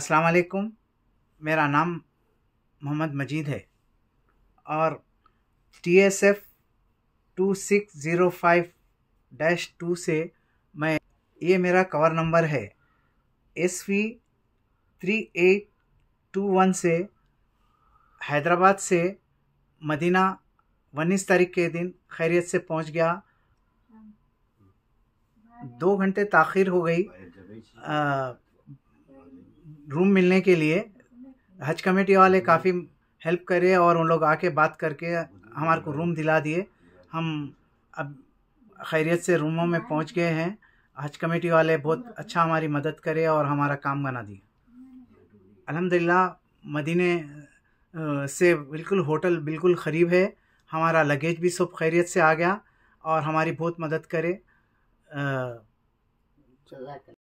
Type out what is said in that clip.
अस्सलाम वालेकुम मेरा नाम मोहम्मद मजीद है और T S F two six zero five dash two से मैं ये मेरा कवर नंबर है S V three eight two one से हैदराबाद से मदीना उन्नीस तारीख के दिन खैरियत से पहुंच गया दो घंटे ताखिर हो गई आ, रूम मिलने के लिए हज कमेटी वाले हम्म। काफ़ी हेल्प करे और उन लोग आके बात करके हमारे को रूम दिला दिए हम अब खैरियत से रूमों में पहुंच गए हैं हज कमेटी वाले बहुत अच्छा हमारी मदद करे और हमारा काम बना दिए अल्हम्दुलिल्लाह मदीने से बिल्कुल होटल बिल्कुल करीब है हमारा लगेज भी सब खैरियत से आ गया और हमारी बहुत मदद करे आ,